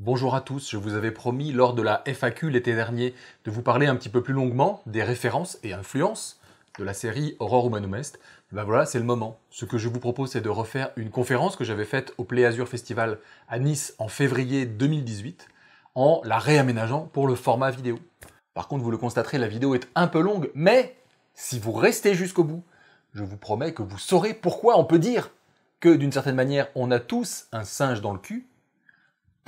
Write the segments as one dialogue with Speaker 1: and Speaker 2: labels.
Speaker 1: Bonjour à tous, je vous avais promis lors de la FAQ l'été dernier de vous parler un petit peu plus longuement des références et influences de la série Aurore Humanum Est. Eh ben voilà, c'est le moment. Ce que je vous propose, c'est de refaire une conférence que j'avais faite au Play Azur Festival à Nice en février 2018 en la réaménageant pour le format vidéo. Par contre, vous le constaterez, la vidéo est un peu longue, mais si vous restez jusqu'au bout, je vous promets que vous saurez pourquoi on peut dire que d'une certaine manière, on a tous un singe dans le cul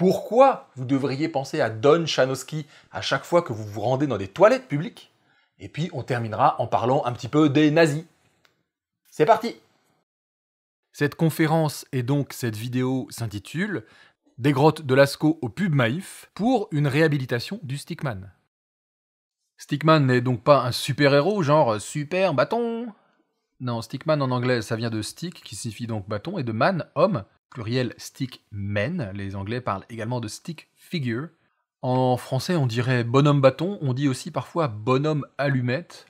Speaker 1: pourquoi vous devriez penser à Don Chanoski à chaque fois que vous vous rendez dans des toilettes publiques Et puis on terminera en parlant un petit peu des nazis. C'est parti Cette conférence et donc cette vidéo s'intitule Des grottes de Lascaux au pub Maïf pour une réhabilitation du Stickman. Stickman n'est donc pas un super-héros, genre super bâton Non, Stickman en anglais ça vient de stick, qui signifie donc bâton, et de man, homme, pluriel stick men. Les Anglais parlent également de stick figure. En français, on dirait bonhomme bâton, on dit aussi parfois bonhomme allumette,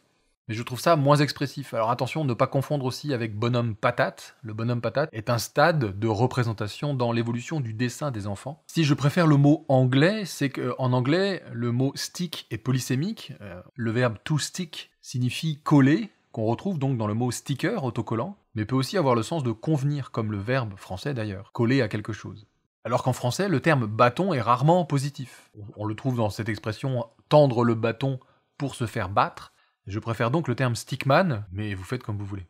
Speaker 1: mais je trouve ça moins expressif. Alors attention, ne pas confondre aussi avec bonhomme patate. Le bonhomme patate est un stade de représentation dans l'évolution du dessin des enfants. Si je préfère le mot anglais, c'est qu'en anglais, le mot stick est polysémique. Euh, le verbe to stick signifie coller, qu'on retrouve donc dans le mot sticker, autocollant, mais peut aussi avoir le sens de convenir, comme le verbe français d'ailleurs, coller à quelque chose. Alors qu'en français, le terme bâton est rarement positif. On le trouve dans cette expression tendre le bâton pour se faire battre. Je préfère donc le terme stickman, mais vous faites comme vous voulez.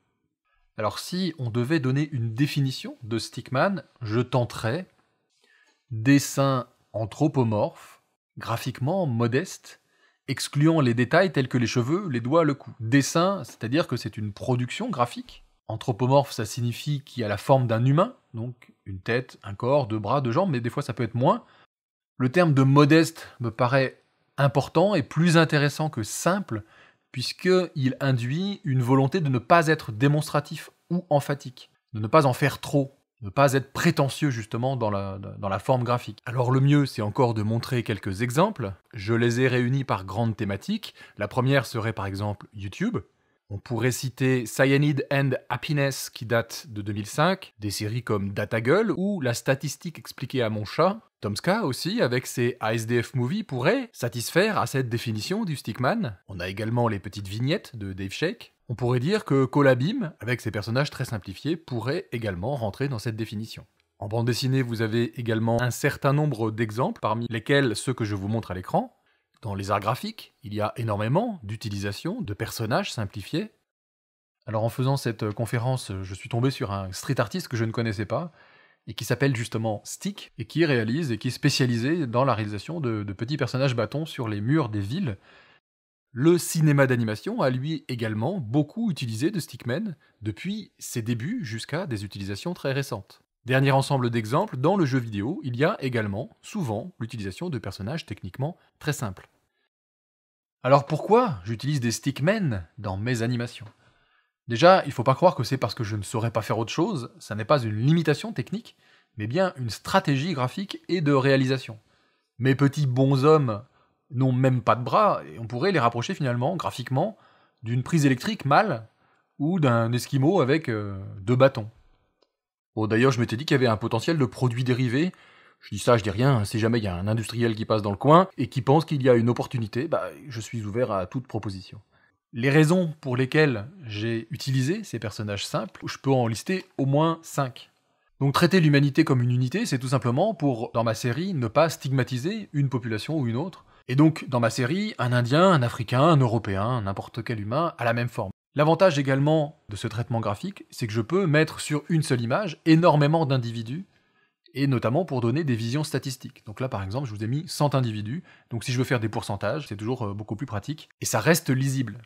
Speaker 1: Alors si on devait donner une définition de stickman, je tenterais dessin anthropomorphe, graphiquement modeste, excluant les détails tels que les cheveux, les doigts, le cou. Dessin, c'est-à-dire que c'est une production graphique. Anthropomorphe, ça signifie qu'il a la forme d'un humain, donc une tête, un corps, deux bras, deux jambes, mais des fois ça peut être moins. Le terme de modeste me paraît important et plus intéressant que simple, puisqu'il induit une volonté de ne pas être démonstratif ou emphatique, de ne pas en faire trop, ne pas être prétentieux justement dans la, dans la forme graphique. Alors le mieux, c'est encore de montrer quelques exemples. Je les ai réunis par grandes thématiques. La première serait par exemple YouTube. On pourrait citer Cyanide and Happiness qui date de 2005, des séries comme Data Girl ou La statistique expliquée à mon chat. Tomska aussi, avec ses ASDF movies pourrait satisfaire à cette définition du Stickman. On a également les petites vignettes de Dave Shake. On pourrait dire que Colabim, avec ses personnages très simplifiés, pourrait également rentrer dans cette définition. En bande dessinée, vous avez également un certain nombre d'exemples, parmi lesquels ceux que je vous montre à l'écran. Dans les arts graphiques, il y a énormément d'utilisations, de personnages simplifiés. Alors en faisant cette euh, conférence, euh, je suis tombé sur un street artiste que je ne connaissais pas, et qui s'appelle justement Stick, et qui réalise et qui est spécialisé dans la réalisation de, de petits personnages bâtons sur les murs des villes. Le cinéma d'animation a lui également beaucoup utilisé de Stickman, depuis ses débuts jusqu'à des utilisations très récentes. Dernier ensemble d'exemples, dans le jeu vidéo, il y a également, souvent, l'utilisation de personnages techniquement très simples. Alors pourquoi j'utilise des stickmen dans mes animations Déjà, il ne faut pas croire que c'est parce que je ne saurais pas faire autre chose, ça n'est pas une limitation technique, mais bien une stratégie graphique et de réalisation. Mes petits bons hommes n'ont même pas de bras, et on pourrait les rapprocher finalement, graphiquement, d'une prise électrique mâle ou d'un esquimau avec euh, deux bâtons. Oh, d'ailleurs, je m'étais dit qu'il y avait un potentiel de produits dérivés. Je dis ça, je dis rien, hein, si jamais il y a un industriel qui passe dans le coin et qui pense qu'il y a une opportunité, bah, je suis ouvert à toute proposition. Les raisons pour lesquelles j'ai utilisé ces personnages simples, je peux en lister au moins 5. Donc traiter l'humanité comme une unité, c'est tout simplement pour, dans ma série, ne pas stigmatiser une population ou une autre. Et donc, dans ma série, un Indien, un Africain, un Européen, n'importe quel humain a la même forme. L'avantage également de ce traitement graphique, c'est que je peux mettre sur une seule image énormément d'individus, et notamment pour donner des visions statistiques. Donc là, par exemple, je vous ai mis 100 individus, donc si je veux faire des pourcentages, c'est toujours euh, beaucoup plus pratique, et ça reste lisible.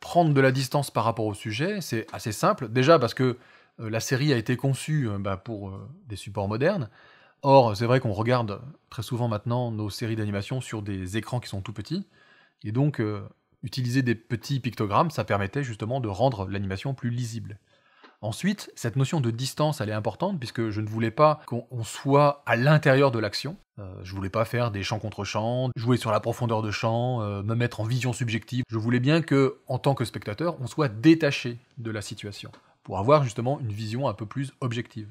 Speaker 1: Prendre de la distance par rapport au sujet, c'est assez simple, déjà parce que euh, la série a été conçue euh, bah, pour des supports modernes, Or, c'est vrai qu'on regarde très souvent maintenant nos séries d'animation sur des écrans qui sont tout petits, et donc utiliser des petits pictogrammes, ça permettait justement de rendre l'animation plus lisible. Ensuite, cette notion de distance, elle est importante puisque je ne voulais pas qu'on soit à l'intérieur de l'action. Je euh, je voulais pas faire des champs contre champs, jouer sur la profondeur de champ, euh, me mettre en vision subjective. Je voulais bien que, en tant que spectateur, on soit détaché de la situation pour avoir justement une vision un peu plus objective.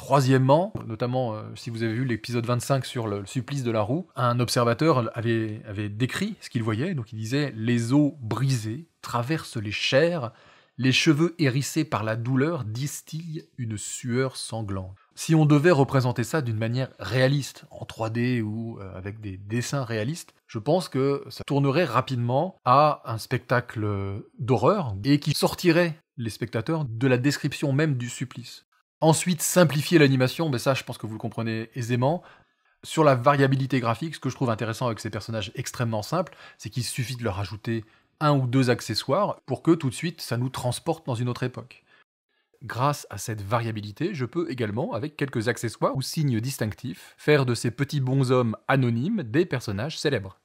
Speaker 1: Troisièmement, notamment euh, si vous avez vu l'épisode 25 sur le, supplice de la roue, un observateur avait, décrit ce qu'il voyait, donc il disait Les os brisés traversent les chairs, les cheveux hérissés par la douleur distillent une sueur sanglante. Si on devait représenter ça d'une manière réaliste, en 3D ou euh, avec des dessins réalistes, je pense que ça tournerait rapidement à un spectacle d'horreur et qui sortirait les spectateurs de la description même du supplice. Ensuite, simplifier l'animation, mais ça, je pense que vous le comprenez aisément. Sur la variabilité graphique, ce que je trouve intéressant avec ces personnages extrêmement simples, c'est qu'il suffit de leur ajouter un ou deux accessoires pour que tout de suite ça nous transporte dans une autre époque. Grâce à cette variabilité, je peux également, avec quelques accessoires ou signes distinctifs, faire de ces petits bonshommes anonymes des personnages célèbres.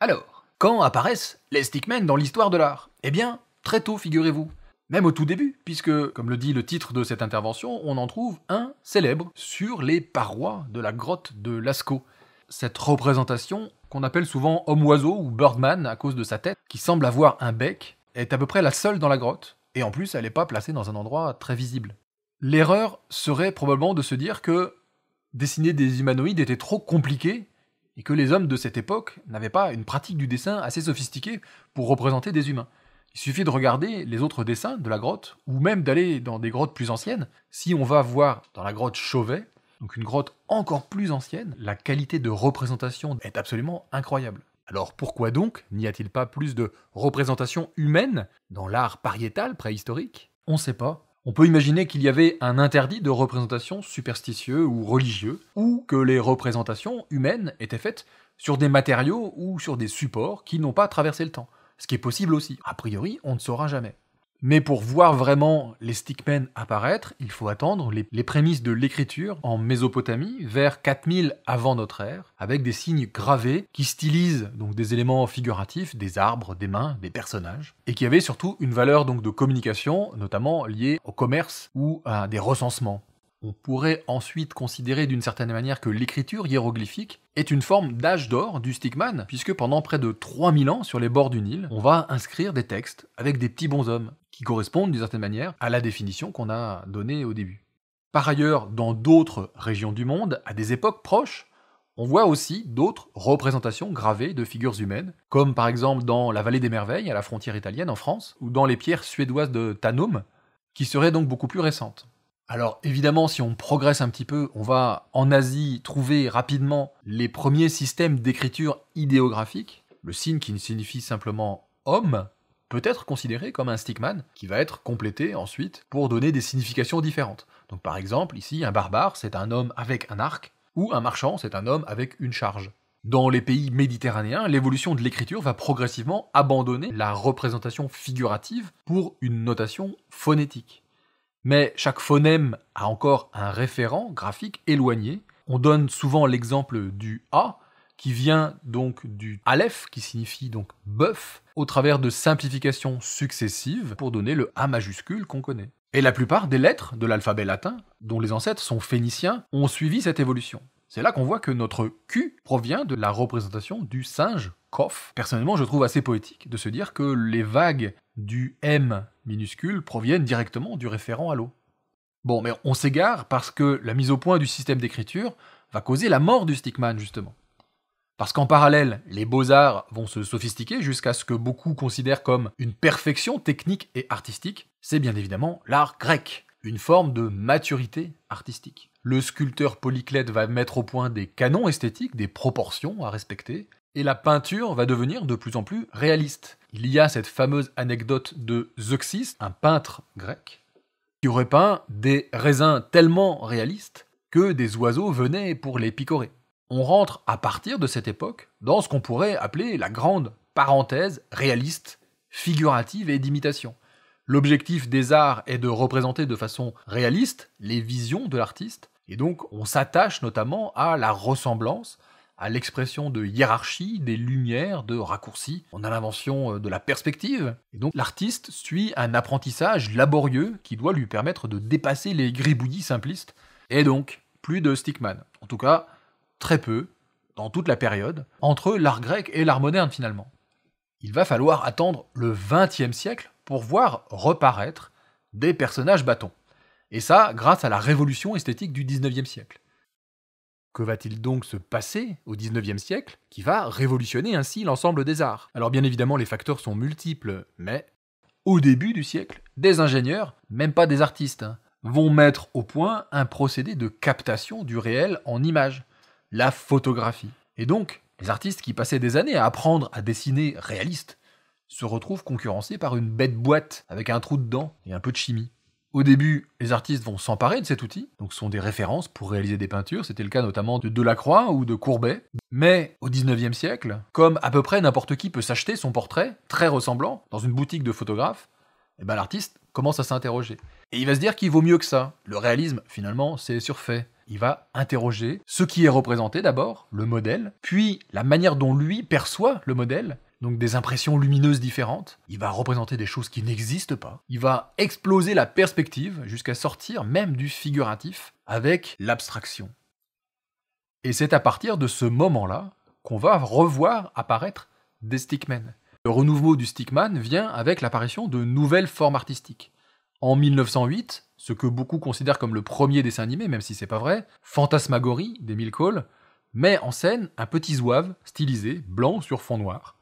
Speaker 1: Alors, quand apparaissent les stickmen dans l'histoire de l'art Eh bien, très tôt, figurez-vous même au tout début, puisque, comme le dit le titre de cette intervention, on en trouve un célèbre sur les parois de la grotte de Lascaux. Cette représentation, qu'on appelle souvent homme-oiseau ou Birdman à cause de sa tête, qui semble avoir un bec, est à peu près la seule dans la grotte, et en plus elle n'est pas placée dans un endroit très visible. L'erreur serait probablement de se dire que dessiner des humanoïdes était trop compliqué et que les hommes de cette époque n'avaient pas une pratique du dessin assez sophistiquée pour représenter des humains. Il suffit de regarder les autres dessins de la grotte, ou même d'aller dans des grottes plus anciennes. Si on va voir dans la grotte Chauvet, donc une grotte encore plus ancienne, la qualité de représentation est absolument incroyable. Alors pourquoi donc n'y a-t-il pas plus de représentations humaines dans l'art pariétal préhistorique On ne sait pas. On peut imaginer qu'il y avait un interdit de représentation superstitieux ou religieuses, ou que les représentations humaines étaient faites sur des matériaux ou sur des supports qui n'ont pas traversé le temps ce qui est possible aussi. A priori, on ne saura jamais. Mais pour voir vraiment les stickmen apparaître, il faut attendre les, prémices de l'écriture en Mésopotamie vers 4000 avant notre ère, avec des signes gravés qui stylisent donc des éléments figuratifs, des arbres, des mains, des personnages, et qui avaient surtout une valeur donc de communication, notamment liée au commerce ou à des recensements. On pourrait ensuite considérer d'une certaine manière que l'écriture hiéroglyphique est une forme d'âge d'or du Stigman, puisque pendant près de 3000 ans sur les bords du Nil, on va inscrire des textes avec des petits bonshommes, qui correspondent d'une certaine manière à la définition qu'on a donnée au début. Par ailleurs, dans d'autres régions du monde, à des époques proches, on voit aussi d'autres représentations gravées de figures humaines, comme par exemple dans la vallée des merveilles, à la frontière italienne en France, ou dans les pierres suédoises de Tanum, qui seraient donc beaucoup plus récentes. Alors évidemment, si on progresse un petit peu, on va en Asie trouver rapidement les premiers systèmes d'écriture idéographique. Le signe qui signifie simplement homme peut être considéré comme un stickman qui va être complété ensuite pour donner des significations différentes. Donc par exemple, ici, un barbare, c'est un homme avec un arc, ou un marchand, c'est un homme avec une charge. Dans les pays méditerranéens, l'évolution de l'écriture va progressivement abandonner la représentation figurative pour une notation phonétique. Mais chaque phonème a encore un référent graphique éloigné. On donne souvent l'exemple du A, qui vient donc du Aleph, qui signifie donc bœuf, au travers de simplifications successives pour donner le A majuscule qu'on connaît. Et la plupart des lettres de l'alphabet latin, dont les ancêtres sont phéniciens, ont suivi cette évolution. C'est là qu'on voit que notre Q provient de la représentation du singe Kof. Personnellement, je trouve assez poétique de se dire que les vagues du M minuscule proviennent directement du référent à l'eau. Bon, mais on s'égare parce que la mise au point du système d'écriture va causer la mort du stickman, justement. Parce qu'en parallèle, les beaux-arts vont se sophistiquer jusqu'à ce que beaucoup considèrent comme une perfection technique et artistique, c'est bien évidemment l'art grec, une forme de maturité artistique. Le sculpteur Polyclète va mettre au point des canons esthétiques, des proportions à respecter, et la peinture va devenir de plus en plus réaliste. Il y a cette fameuse anecdote de Zeuxis, un peintre grec, qui aurait peint des raisins tellement réalistes que des oiseaux venaient pour les picorer. On rentre à partir de cette époque dans ce qu'on pourrait appeler la grande parenthèse réaliste, figurative et d'imitation. L'objectif des arts est de représenter de façon réaliste les visions de l'artiste et donc, on s'attache notamment à la ressemblance, à l'expression de hiérarchie, des lumières, de raccourcis. On a l'invention euh, de la perspective. Et donc, l'artiste suit un apprentissage laborieux qui doit lui permettre de dépasser les gribouillis simplistes. Et donc, plus de Stickman. En tout cas, très peu, dans toute la période, entre l'art grec et l'art moderne finalement. Il va falloir attendre le XXe siècle pour voir reparaître des personnages bâtons. Et ça, grâce à la révolution esthétique du 19e siècle. Que va-t-il donc se passer au 19e siècle qui va révolutionner ainsi l'ensemble des arts Alors bien évidemment, les facteurs sont multiples, mais au début du siècle, des ingénieurs, même pas des artistes, hein, vont mettre au point un procédé de captation du réel en images, la photographie. Et donc, les artistes qui passaient des années à apprendre à dessiner réaliste se retrouvent concurrencés par une bête boîte avec un trou dedans et un peu de chimie. Au début, les artistes vont s'emparer de cet outil, donc ce sont des références pour réaliser des peintures, c'était le cas notamment de Delacroix ou de Courbet. Mais au 19e siècle, comme à peu près n'importe qui peut s'acheter son portrait, très ressemblant, dans une boutique de photographes, eh ben l'artiste commence à s'interroger. Et il va se dire qu'il vaut mieux que ça. Le réalisme, finalement, c'est surfait. Il va interroger ce qui est représenté d'abord, le modèle, puis la manière dont lui perçoit le modèle, donc des impressions lumineuses différentes. Il va représenter des choses qui n'existent pas. Il va exploser la perspective jusqu'à sortir même du figuratif avec l'abstraction. Et c'est à partir de ce moment-là qu'on va revoir apparaître des stickmen. Le renouveau du stickman vient avec l'apparition de nouvelles formes artistiques. En 1908, ce que beaucoup considèrent comme le premier dessin animé, même si c'est pas vrai, Fantasmagorie d'Emile Cole, met en scène un petit zouave stylisé, blanc sur fond noir,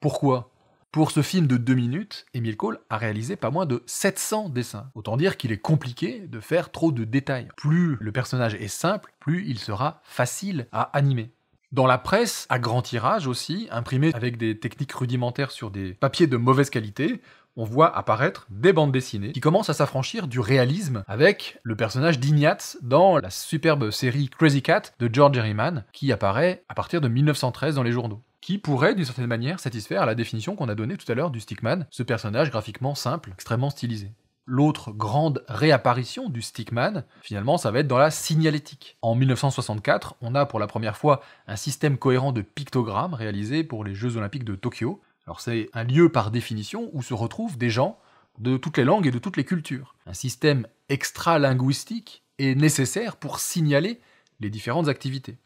Speaker 1: pourquoi Pour ce film de 2 minutes, Emile Cole a réalisé pas moins de 700 dessins. Autant dire qu'il est compliqué de faire trop de détails. Plus le personnage est simple, plus il sera facile à animer. Dans la presse, à grand tirage aussi, imprimée avec des techniques rudimentaires sur des papiers de mauvaise qualité, on voit apparaître des bandes dessinées qui commencent à s'affranchir du réalisme avec le personnage d'Ignatz dans la superbe série Crazy Cat de George Herriman qui apparaît à partir de 1913 dans les journaux qui pourrait d'une certaine manière satisfaire à la définition qu'on a donnée tout à l'heure du Stickman, ce personnage graphiquement simple, extrêmement stylisé. L'autre grande réapparition du Stickman, finalement, ça va être dans la signalétique. En 1964, on a pour la première fois un système cohérent de pictogrammes réalisé pour les Jeux Olympiques de Tokyo. Alors c'est un lieu par définition où se retrouvent des gens de toutes les langues et de toutes les cultures. Un système extra-linguistique est nécessaire pour signaler les différentes activités.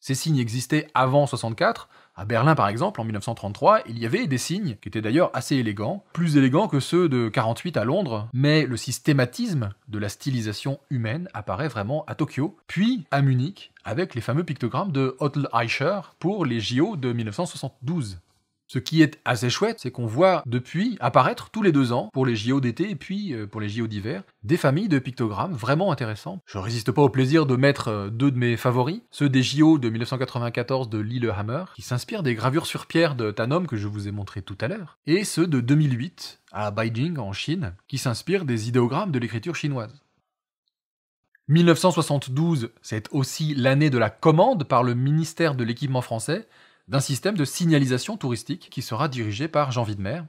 Speaker 1: Ces signes existaient avant 64, à Berlin, par exemple, en 1933, il y avait des signes, qui étaient d'ailleurs assez élégants, plus élégants que ceux de 48 à Londres, mais le systématisme de la stylisation humaine apparaît vraiment à Tokyo, puis à Munich, avec les fameux pictogrammes de Hotel Eicher pour les JO de 1972. Ce qui est assez chouette, c'est qu'on voit depuis apparaître tous les deux ans, pour les JO d'été et puis euh, pour les JO d'hiver, des familles de pictogrammes vraiment intéressantes. Je résiste pas au plaisir de mettre euh, deux de mes favoris, ceux des JO de 1994 de Lillehammer, qui s'inspirent des gravures sur pierre de Tanom que je vous ai montré tout à l'heure, et ceux de 2008 à Beijing en Chine, qui s'inspirent des idéogrammes de l'écriture chinoise. 1972, c'est aussi l'année de la commande par le ministère de l'équipement français d'un système de signalisation touristique qui sera dirigé par Jean Vidmer.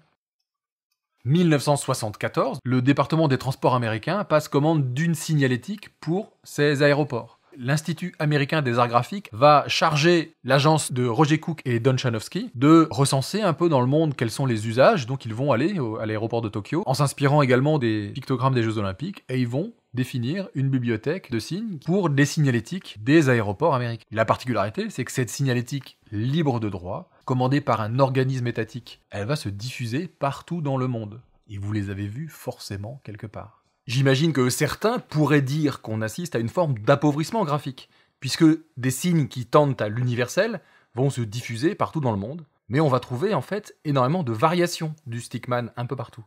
Speaker 1: 1974, le département des transports américains passe commande d'une signalétique pour ses aéroports. L'Institut américain des arts graphiques va charger l'agence de Roger Cook et Don Chanowski de recenser un peu dans le monde quels sont les usages, donc ils vont aller à l'aéroport de Tokyo, en s'inspirant également des pictogrammes des Jeux Olympiques, et ils vont définir une bibliothèque de signes pour les signalétiques des aéroports américains. La particularité, c'est que cette signalétique libre de droit, commandée par un organisme étatique, elle va se diffuser partout dans le monde. Et vous les avez vus forcément quelque part. J'imagine que certains pourraient dire qu'on assiste à une forme d'appauvrissement graphique, puisque des signes qui tendent à l'universel vont se diffuser partout dans le monde, mais on va trouver en fait énormément de variations du stickman un peu partout.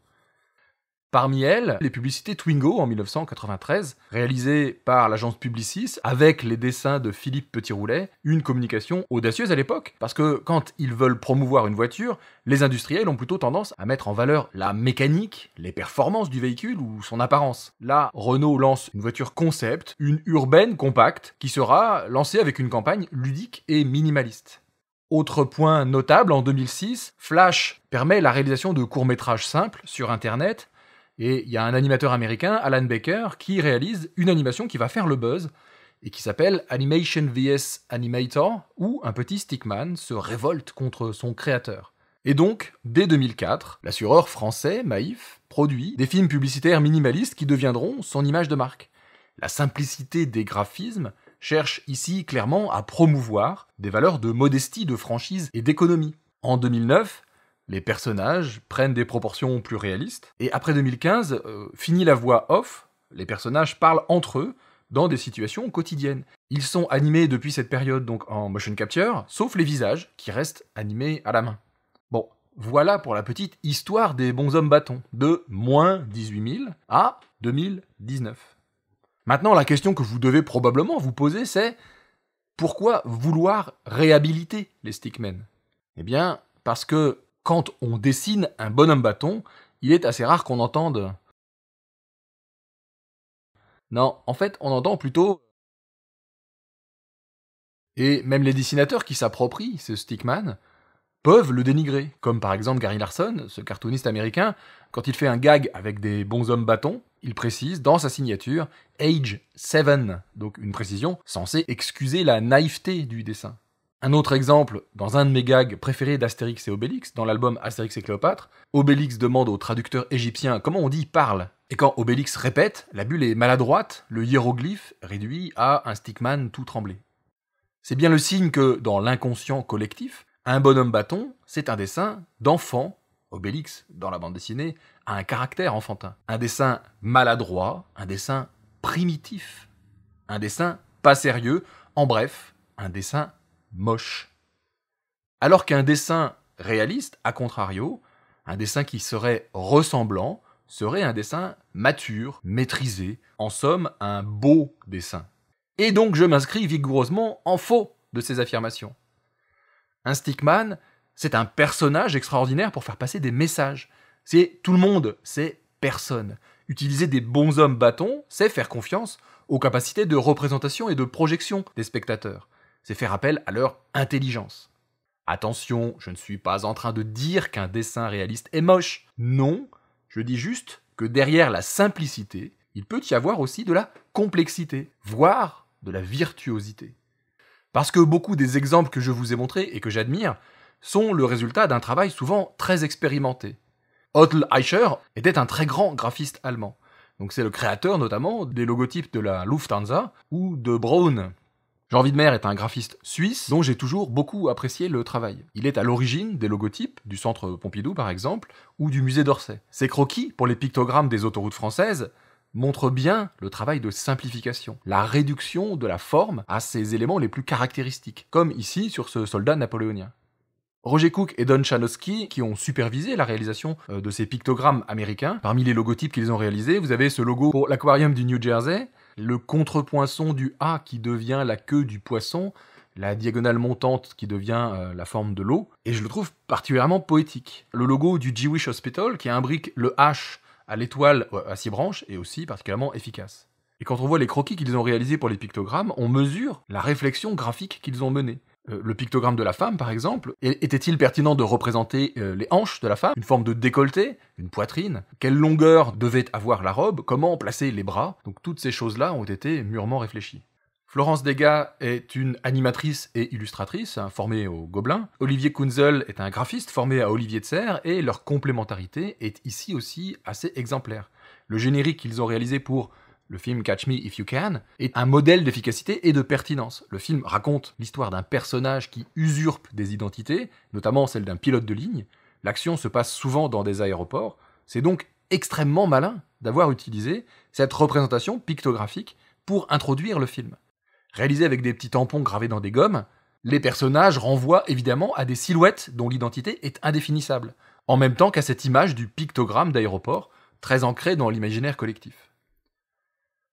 Speaker 1: Parmi elles, les publicités Twingo en 1993, réalisées par l'agence Publicis avec les dessins de Philippe Petitroulet, une communication audacieuse à l'époque, parce que quand ils veulent promouvoir une voiture, les industriels ont plutôt tendance à mettre en valeur la mécanique, les performances du véhicule ou son apparence. Là, Renault lance une voiture concept, une urbaine compacte, qui sera lancée avec une campagne ludique et minimaliste. Autre point notable, en 2006, Flash permet la réalisation de courts-métrages simples sur Internet et il y a un animateur américain, Alan Baker, qui réalise une animation qui va faire le buzz et qui s'appelle Animation vs Animator, où un petit stickman se révolte contre son créateur. Et donc, dès 2004, l'assureur français Maïf produit des films publicitaires minimalistes qui deviendront son image de marque. La simplicité des graphismes cherche ici clairement à promouvoir des valeurs de modestie, de franchise et d'économie. En 2009, les personnages prennent des proportions plus réalistes, et après 2015, euh, fini la voix off, les personnages parlent entre eux dans des situations quotidiennes. Ils sont animés depuis cette période donc en motion capture, sauf les visages qui restent animés à la main. Bon, voilà pour la petite histoire des bons hommes bâtons, de moins 18 000 à 2019. Maintenant, la question que vous devez probablement vous poser, c'est pourquoi vouloir réhabiliter les stickmen Eh bien, parce que quand on dessine un bonhomme bâton, il est assez rare qu'on entende. Non, en fait, on entend plutôt. Et même les dessinateurs qui s'approprient ce stickman peuvent le dénigrer, comme par exemple Gary Larson, ce cartooniste américain, quand il fait un gag avec des bonshommes bâtons, il précise dans sa signature Age 7, donc une précision censée excuser la naïveté du dessin. Un autre exemple, dans un de mes gags préférés d'Astérix et Obélix, dans l'album Astérix et Cléopâtre, Obélix demande au traducteur égyptien comment on dit parle. Et quand Obélix répète, la bulle est maladroite, le hiéroglyphe réduit à un stickman tout tremblé. C'est bien le signe que, dans l'inconscient collectif, un bonhomme bâton, c'est un dessin d'enfant Obélix, dans la bande dessinée, a un caractère enfantin. Un dessin maladroit, un dessin primitif, un dessin pas sérieux, en bref, un dessin moche. Alors qu'un dessin réaliste, à contrario, un dessin qui serait ressemblant, serait un dessin mature, maîtrisé, en somme un beau dessin. Et donc je m'inscris vigoureusement en faux de ces affirmations. Un stickman, c'est un personnage extraordinaire pour faire passer des messages. C'est tout le monde, c'est personne. Utiliser des bons hommes bâtons, c'est faire confiance aux capacités de représentation et de projection des spectateurs c'est faire appel à leur intelligence. Attention, je ne suis pas en train de dire qu'un dessin réaliste est moche. Non, je dis juste que derrière la simplicité, il peut y avoir aussi de la complexité, voire de la virtuosité. Parce que beaucoup des exemples que je vous ai montrés et que j'admire sont le résultat d'un travail souvent très expérimenté. Otl Eicher était un très grand graphiste allemand. Donc c'est le créateur notamment des logotypes de la Lufthansa ou de Braun, Jean Widmer est un graphiste suisse dont j'ai toujours beaucoup apprécié le travail. Il est à l'origine des logotypes du centre Pompidou par exemple ou du musée d'Orsay. Ses croquis pour les pictogrammes des autoroutes françaises montrent bien le travail de simplification, la réduction de la forme à ses éléments les plus caractéristiques, comme ici sur ce soldat napoléonien. Roger Cook et Don Chanowski, qui ont supervisé la réalisation euh, de ces pictogrammes américains, parmi les logotypes qu'ils ont réalisés, vous avez ce logo pour l'aquarium du New Jersey, le contrepoinçon du A qui devient la queue du poisson, la diagonale montante qui devient euh, la forme de l'eau, et je le trouve particulièrement poétique. Le logo du Jewish Hospital qui imbrique le H à l'étoile euh, à six branches est aussi particulièrement efficace. Et quand on voit les croquis qu'ils ont réalisés pour les pictogrammes, on mesure la réflexion graphique qu'ils ont menée. Euh, le pictogramme de la femme, par exemple, était-il pertinent de représenter euh, les hanches de la femme, une forme de décolleté, une poitrine Quelle longueur devait avoir la robe Comment placer les bras Donc toutes ces choses-là ont été mûrement réfléchies. Florence Degas est une animatrice et illustratrice hein, formée au Gobelin. Olivier Kunzel est un graphiste formé à Olivier de Serre et leur complémentarité est ici aussi assez exemplaire. Le générique qu'ils ont réalisé pour le film Catch Me If You Can, est un modèle d'efficacité et de pertinence. Le film raconte l'histoire d'un personnage qui usurpe des identités, notamment celle d'un pilote de ligne. L'action se passe souvent dans des aéroports. C'est donc extrêmement malin d'avoir utilisé cette représentation pictographique pour introduire le film. Réalisé avec des petits tampons gravés dans des gommes, les personnages renvoient évidemment à des silhouettes dont l'identité est indéfinissable, en même temps qu'à cette image du pictogramme d'aéroport, très ancrée dans l'imaginaire collectif.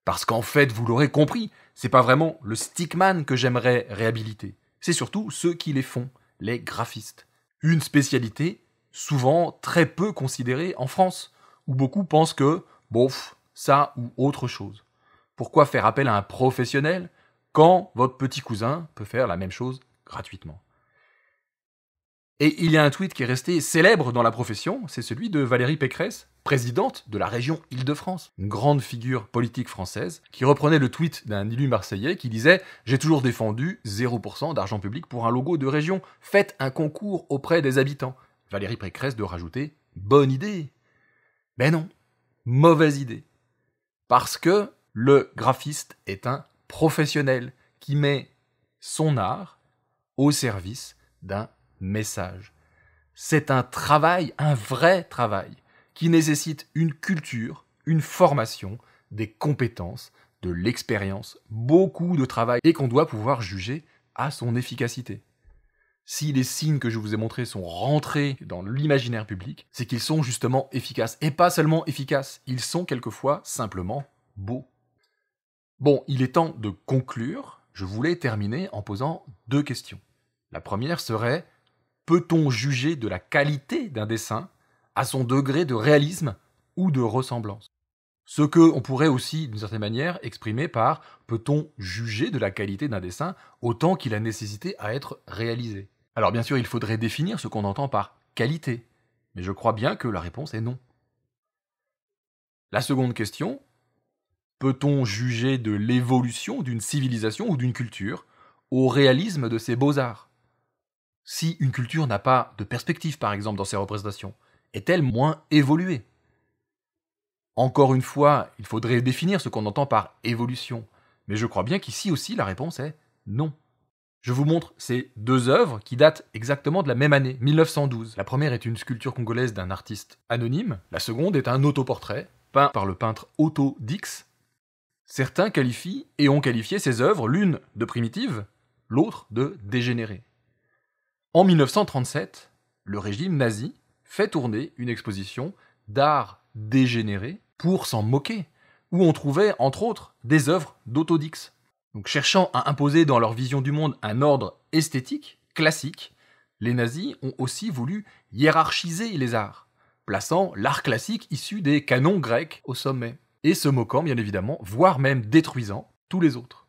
Speaker 1: Parce qu'en fait, vous l'aurez compris, c'est pas vraiment le stickman que j'aimerais réhabiliter. C'est surtout ceux qui les font, les graphistes. Une spécialité souvent très peu considérée en France, où beaucoup pensent que, bof, ça ou autre chose. Pourquoi faire appel à un professionnel quand votre petit cousin peut faire la même chose gratuitement et il y a un tweet qui est resté célèbre dans la profession, c'est celui de Valérie Pécresse, présidente de la région Île-de-France, une grande figure politique française, qui reprenait le tweet d'un élu marseillais qui disait J'ai toujours défendu 0% d'argent public pour un logo de région, faites un concours auprès des habitants. Valérie Pécresse de rajouter Bonne idée Mais non, mauvaise idée. Parce que le graphiste est un professionnel qui met son art au service d'un message. C'est un travail, un vrai travail, qui nécessite une culture, une formation, des compétences, de l'expérience, beaucoup de travail, et qu'on doit pouvoir juger à son efficacité. Si les signes que je vous ai montrés sont rentrés dans l'imaginaire public, c'est qu'ils sont justement efficaces. Et pas seulement efficaces, ils sont quelquefois simplement beaux. Bon, il est temps de conclure. Je voulais terminer en posant deux questions. La première serait peut-on juger de la qualité d'un dessin à son degré de réalisme ou de ressemblance Ce que on pourrait aussi, d'une certaine manière, exprimer par peut-on juger de la qualité d'un dessin autant qu'il a nécessité à être réalisé Alors bien sûr, il faudrait définir ce qu'on entend par qualité, mais je crois bien que la réponse est non. La seconde question, peut-on juger de l'évolution d'une civilisation ou d'une culture au réalisme de ses beaux-arts si une culture n'a pas de perspective, par exemple, dans ses représentations Est-elle moins évoluée Encore une fois, il faudrait définir ce qu'on entend par évolution, mais je crois bien qu'ici aussi la réponse est non. Je vous montre ces deux œuvres qui datent exactement de la même année, 1912. La première est une sculpture congolaise d'un artiste anonyme, la seconde est un autoportrait, peint par le peintre Otto Dix. Certains qualifient et ont qualifié ces œuvres, l'une de primitive, l'autre de dégénérée. En 1937, le régime nazi fait tourner une exposition d'art dégénéré pour s'en moquer, où on trouvait entre autres des œuvres d'Autodix. Donc cherchant à imposer dans leur vision du monde un ordre esthétique, classique, les nazis ont aussi voulu hiérarchiser les arts, plaçant l'art classique issu des canons grecs au sommet, et se moquant bien évidemment, voire même détruisant tous les autres.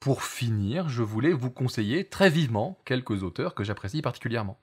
Speaker 1: Pour finir, je voulais vous conseiller très vivement quelques auteurs que j'apprécie particulièrement.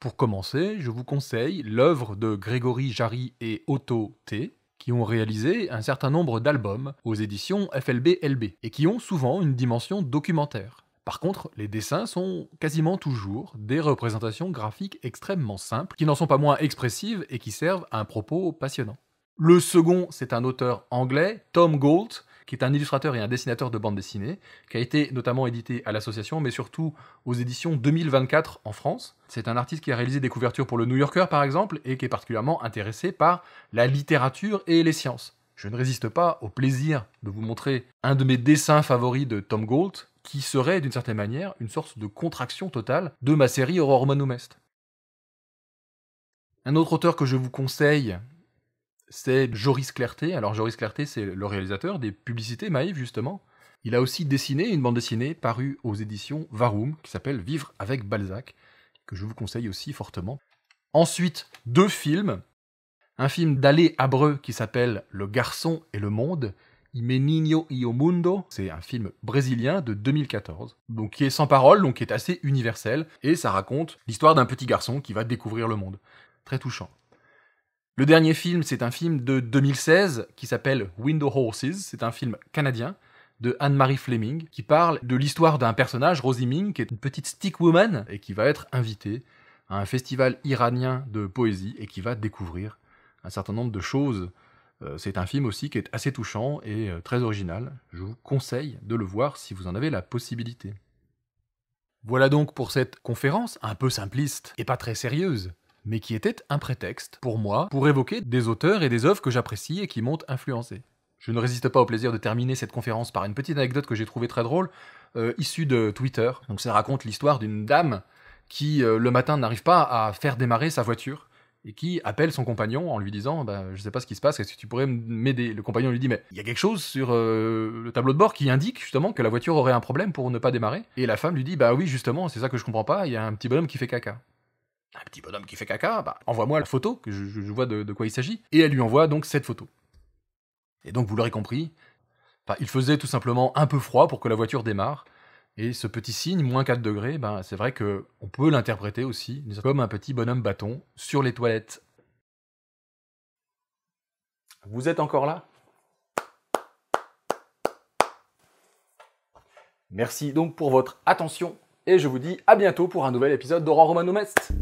Speaker 1: Pour commencer, je vous conseille l'œuvre de Grégory Jarry et Otto T, qui ont réalisé un certain nombre d'albums aux éditions FLB-LB, et qui ont souvent une dimension documentaire. Par contre, les dessins sont quasiment toujours des représentations graphiques extrêmement simples, qui n'en sont pas moins expressives et qui servent à un propos passionnant. Le second, c'est un auteur anglais, Tom Gault, qui est un illustrateur et un dessinateur de bande dessinée, qui a été notamment édité à l'association, mais surtout aux éditions 2024 en France. C'est un artiste qui a réalisé des couvertures pour le New Yorker, par exemple, et qui est particulièrement intéressé par la littérature et les sciences. Je ne résiste pas au plaisir de vous montrer un de mes dessins favoris de Tom Gault, qui serait d'une certaine manière une sorte de contraction totale de ma série Horror Manumest. Un autre auteur que je vous conseille, c'est Joris Clerté. Alors Joris Clerté, c'est le réalisateur des publicités Maïve, justement. Il a aussi dessiné une bande dessinée parue aux éditions Varum, qui s'appelle Vivre avec Balzac, que je vous conseille aussi fortement. Ensuite, deux films. Un film d'Alé Abreu qui s'appelle Le garçon et le monde, Imeninho e o Mundo, c'est un film brésilien de 2014, donc qui est sans parole, donc qui est assez universel, et ça raconte l'histoire d'un petit garçon qui va découvrir le monde. Très touchant. Le dernier film, c'est un film de 2016 qui s'appelle Window Horses. C'est un film canadien de Anne-Marie Fleming qui parle de l'histoire d'un personnage, Rosie Ming, qui est une petite stick woman et qui va être invitée à un festival iranien de poésie et qui va découvrir un certain nombre de choses. Euh, c'est un film aussi qui est assez touchant et euh, très original. Je vous conseille de le voir si vous en avez la possibilité. Voilà donc pour cette conférence un peu simpliste et pas très sérieuse mais qui était un prétexte pour moi pour évoquer des auteurs et des œuvres que j'apprécie et qui m'ont influencé. Je ne résiste pas au plaisir de terminer cette conférence par une petite anecdote que j'ai trouvée très drôle, euh, issue de Twitter. Donc ça raconte l'histoire d'une dame qui, euh, le matin, n'arrive pas à faire démarrer sa voiture et qui appelle son compagnon en lui disant bah, Je sais pas ce qui se passe, est-ce que tu pourrais m'aider Le compagnon lui dit Mais il y a quelque chose sur euh, le tableau de bord qui indique justement que la voiture aurait un problème pour ne pas démarrer. Et la femme lui dit Bah oui, justement, c'est ça que je comprends pas, il y a un petit bonhomme qui fait caca un petit bonhomme qui fait caca, bah, envoie-moi la photo, que je, vois de, quoi il s'agit. Et elle lui envoie donc cette photo. Et donc, vous l'aurez compris, bah, il faisait tout simplement un peu froid pour que la voiture démarre. Et ce petit signe, moins 4 degrés, bah, c'est vrai qu'on peut l'interpréter aussi comme un petit bonhomme bâton sur les toilettes. Vous êtes encore là Merci donc pour votre attention et je vous dis à bientôt pour un nouvel épisode d'Aurore Romanomest.